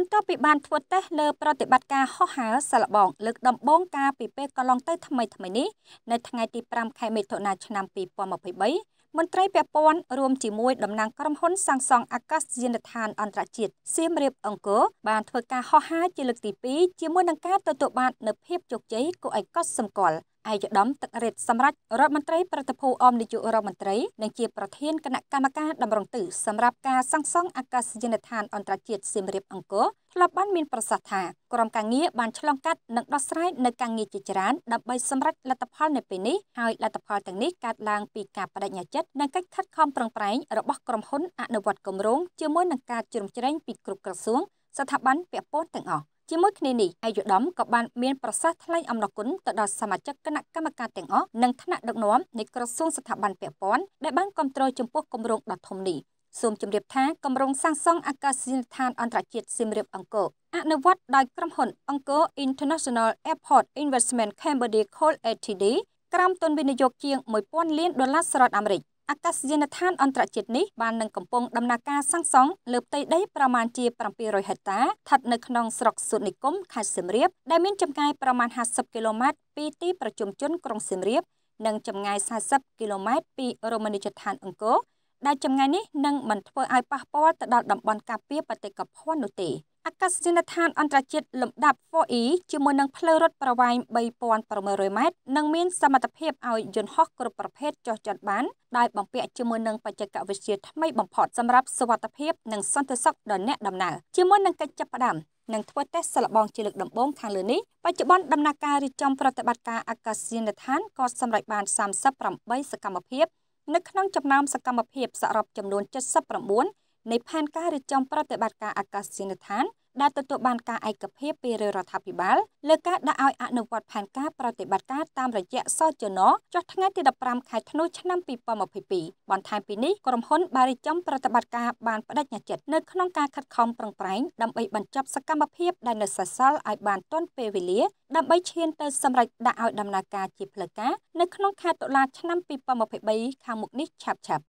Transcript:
បន្ទាប់ពីបានធ្វើតេស្តលើប្រតិបត្តិការហោះហើរសាឡបងលើកដំបូងកាលពីពេលកន្លងទៅថ្មីថ្មីនេះនៅថ្ងៃទី5ខែមិថុនាឆ្នាំ2023មន្ត្រីពាក់ព័ន្ធរួមជាមួយតំណាងក្រុមហ៊ុនសាំងសង់អាកាសយានដ្ឋានអន្តរជាតិសៀមរាប អង្គរបានធ្វើការហោះហើរជាលើកទី2ជាមួយនឹងការទទួលបាននូវភាពជោគជ័យគួរឲ្យកត់សម្គាល់។ឯកឧត្តមទឹករិទ្ធសម្រាប់រដ្ឋមន្ត្រីប្រតិភូអមនាយករដ្ឋមន្ត្រីនិងជាប្រធានគណៈកម្មការតម្រង់ទិសសម្រាប់ការសាងសង់អាកាសយានដ្ឋានអន្តរជាតិសៀមរាបអង្គរធ្លាប់បានមានប្រសាសន៍ថាក្រុមការងារបានឆ្លងកាត់និងដោះស្រាយនៅការងារជាច្រើនដើម្បីសម្រេចលទ្ធផលនៅពេលនេះហើយលទ្ធផលទាំងនេះកើតឡើងពីការបដិញ្ញាចិត្តនិងកិច្ចខិតខំប្រឹងប្រែងរបស់ក្រុមហ៊ុនអនុវត្តគម្រោងជាមួយនឹងការជ្រោមជ្រែងពីគ្រប់ក្រសួងស្ថាប័នពាក់ព័ន្ធទាំងអស់ជាមួយគ្នានេះឯកឧត្តមក៏បានមានប្រសាសន៍ថ្លែងអំណរគុណទៅដល់សមាជិកគណៈកម្មការទាំងអស់និងថ្នាក់ដឹកនាំនៃក្រសួងស្ថាប័នពាក់ព័ន្ធដែលបានគ្រប់គ្រងចំពោះគម្រោងដ៏ធំនេះសូមជម្រាបថាគម្រោងសាងសង់អាកាសយានដ្ឋានអន្តរជាតិសៀមរាប អង្គរអនុវត្តដោយក្រុមហ៊ុន អង្គរ International Airport Investment Cambodia Coal ATD ក្រោមទុនវិនិយោគជាង1000លានដុល្លារសហរដ្ឋអាមេរិកអាកាសយានដ្ឋានអន្តរជាតិនេះបាននឹងកំពុងដំណើរការសាងសង់លើផ្ទៃដីប្រមាណជា700ហិកតាស្ថិតនៅក្នុងស្រុកសុទ្ធនិគមខេត្តសៀមរាប ដែលមានចម្ងាយប្រមាណ50គីឡូម៉ែត្រពីទីប្រជុំជនក្រុងសៀមរាប និងចម្ងាយ40គីឡូម៉ែត្រពីរមណីយដ្ឋានអង្គរដែលចម្ងាយនេះនឹងមិនធ្វើឲ្យប៉ះពាល់ទៅដល់តំបន់ការពារបេតិកភណ្ឌនោះទេ។អាកាសយានដ្ឋានអន្តរជាតិលំដាប់ 4E ជាមួយនឹងផ្លូវរត់ប្រវែង3600ម៉ែត្រនិងមានសមត្ថភាពឲ្យយន្តហោះគ្រប់ប្រភេទចុះចតបានដោយបំពាក់ជាមួយនឹងបច្ចេកវិទ្យាថ្មីបំផុតសម្រាប់សុវត្ថិភាពនិងសន្តិសុខដល់អ្នកដំណើរជាមួយនឹងកិច្ចចាប់ផ្ដើមនិងធ្វើតេស្តសាឡបងជាលើកដំបូងខាងលើនេះបច្ចុប្បន្នដំណើរការរៀបចំប្រតិបត្តិការអាកាសយានដ្ឋានក៏សម្រេចបាន38សកម្មភាពនៅក្នុងចំណោមសកម្មភាពសរុបចំនួន79នៃផែនការរៀបចំប្រតិបត្តិការអាកាសយានដ្ឋានដែលទទួលបានការឯកភាពពីរដ្ឋាភិបាលលើការដាក់ឲ្យអនុវត្តផែនការប្រតិបត្តិការតាមរយៈសចនចុះថ្ងៃទី15ខែធ្នូឆ្នាំ2022បន្ថែមពីនេះក្រុមហ៊ុនបានរៀបចំប្រតិបត្តិការបានបដិញ្ញាចិត្តនៅក្នុងការខិតខំប្រឹងប្រែងដើម្បីបញ្ចប់សកម្មភាពដែលនៅសេសសល់ឲ្យបានទាន់ពេលវេលា ដើម្បីឈានទៅសម្រេចដាក់ឲ្យដំណើរការជាផ្លូវការនៅក្នុងខែតុលាឆ្នាំ2023ខាងមុខនេះឆាប់ៗ